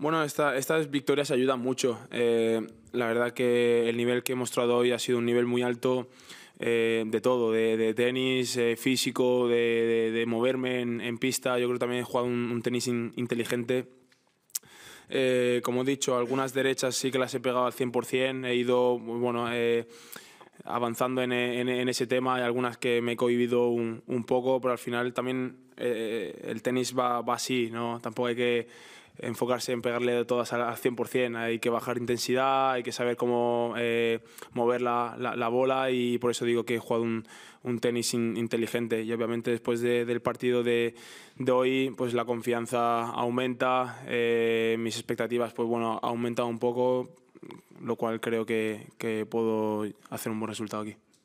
Bueno, estas victorias ayudan mucho. Eh, la verdad que el nivel que he mostrado hoy ha sido un nivel muy alto eh, de todo, de, tenis, eh, físico, de, moverme en, pista. Yo creo que también he jugado un, tenis inteligente. como he dicho, algunas derechas sí que las he pegado al 100%. He ido, bueno avanzando e, e, en, ese tema. Hay algunas que me he cohibido un, poco, pero al final también eh, eh, el tenis va, así, ¿no? Tampoco hay que enfocarse en pegarle todas al, 100%, hay que bajar intensidad, hay que saber cómo eh, mover la, bola y por eso digo que he jugado un, tenis inteligente y obviamente después del partido de, hoy pues la confianza aumenta, mis expectativas pues bueno, ha aumentado un poco, lo cual creo que, puedo hacer un buen resultado aquí.